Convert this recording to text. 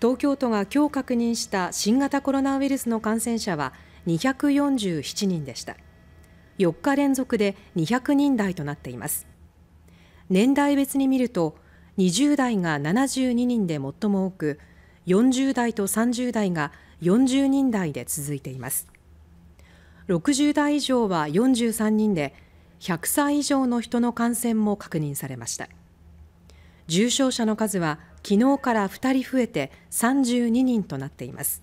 東京都が今日確認した新型コロナウイルスの感染者は247人でした4日連続で200人台となっています年代別に見ると20代が72人で最も多く40代と30代が40人台で続いています60代以上は43人で100歳以上の人の感染も確認されました重症者の数は昨日から2人増えて32人となっています。